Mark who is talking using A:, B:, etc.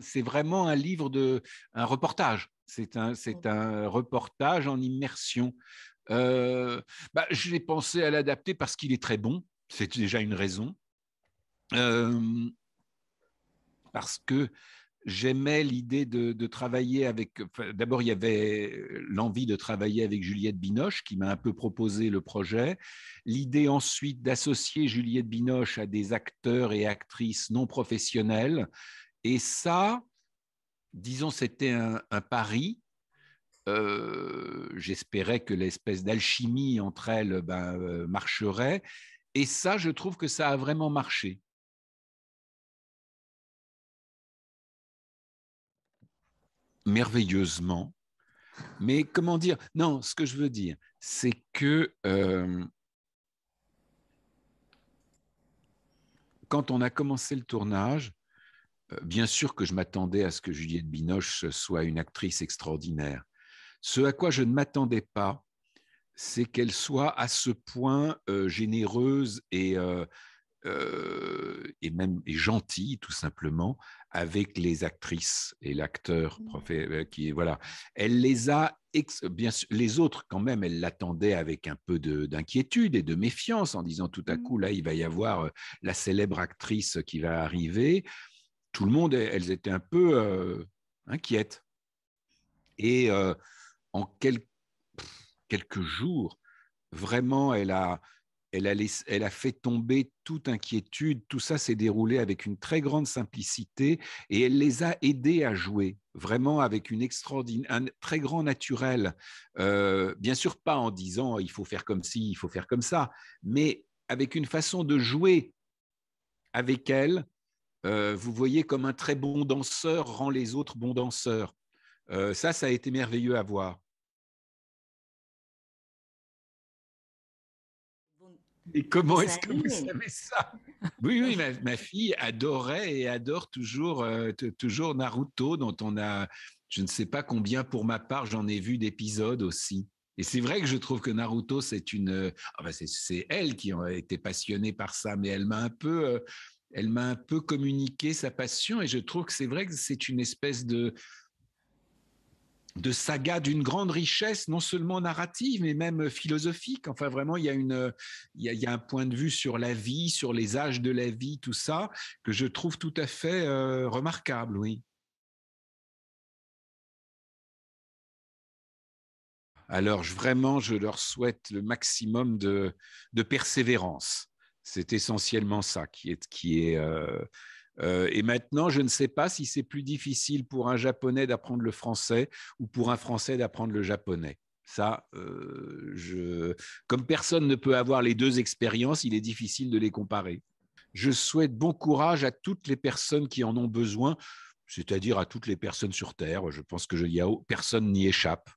A: c'est vraiment un livre de un reportage. C'est un, c'est un reportage en immersion. Euh, bah, j'ai pensé à l'adapter parce qu'il est très bon. C'est déjà une raison. Euh, parce que j'aimais l'idée de, travailler avec. D'abord, il y avait l'envie de travailler avec Juliette Binoche, qui m'a un peu proposé le projet. L'idée ensuite d'associer Juliette Binoche à des acteurs et actrices non professionnels et ça, disons, c'était un, pari. Euh, j'espérais que l'espèce d'alchimie entre elles ben, euh, marcherait. Et ça, je trouve que ça a vraiment marché. Merveilleusement. Mais comment dire Non, ce que je veux dire, c'est que euh, quand on a commencé le tournage, bien sûr que je m'attendais à ce que Juliette Binoche soit une actrice extraordinaire. Ce à quoi je ne m'attendais pas, c'est qu'elle soit à ce point euh, généreuse et, euh, euh, même gentille, tout simplement, avec les actrices et l'acteur mmh. qui voilà. Elle les a bien sûr, les autres quand même, elle l'attendait avec un peu d'inquiétude et de méfiance en disant tout à mmh. coup là il va y avoir la célèbre actrice qui va arriver tout le monde, elles étaient un peu euh, inquiètes. Et euh, en quelques jours, vraiment, elle a, fait tomber toute inquiétude. Tout ça s'est déroulé avec une très grande simplicité et elle les a aidés à jouer, vraiment avec une un très grand naturel. Euh, bien sûr, pas en disant il faut faire comme ci, il faut faire comme ça, mais avec une façon de jouer avec elle euh, vous voyez comme un très bon danseur rend les autres bons danseurs. Euh, ça, ça a été merveilleux à voir.
B: Et comment est-ce que vous savez ça
A: Oui, oui, ma, fille adorait et adore toujours, euh, toujours Naruto, dont on a, je ne sais pas combien pour ma part, j'en ai vu d'épisodes aussi. Et c'est vrai que je trouve que Naruto, c'est une, ah bah c'est elle qui a été passionnée par ça, mais elle m'a un peu elle m'a un peu communiqué sa passion et je trouve que c'est vrai que c'est une espèce de saga d'une grande richesse, non seulement narrative, mais même philosophique. Enfin, vraiment, il y, a un point de vue sur la vie, sur les âges de la vie, tout ça, que je trouve tout à fait euh,
B: remarquable, oui.
A: Alors, vraiment, je leur souhaite le maximum de persévérance. C'est essentiellement ça qui est. Qui est euh, euh, et maintenant, je ne sais pas si c'est plus difficile pour un japonais d'apprendre le français ou pour un français d'apprendre le japonais. Ça, euh, comme personne ne peut avoir les deux expériences, il est difficile de les comparer. Je souhaite bon courage à toutes les personnes qui en ont besoin, c'est-à-dire à toutes les personnes sur Terre. Je pense que je, a... personne n'y échappe.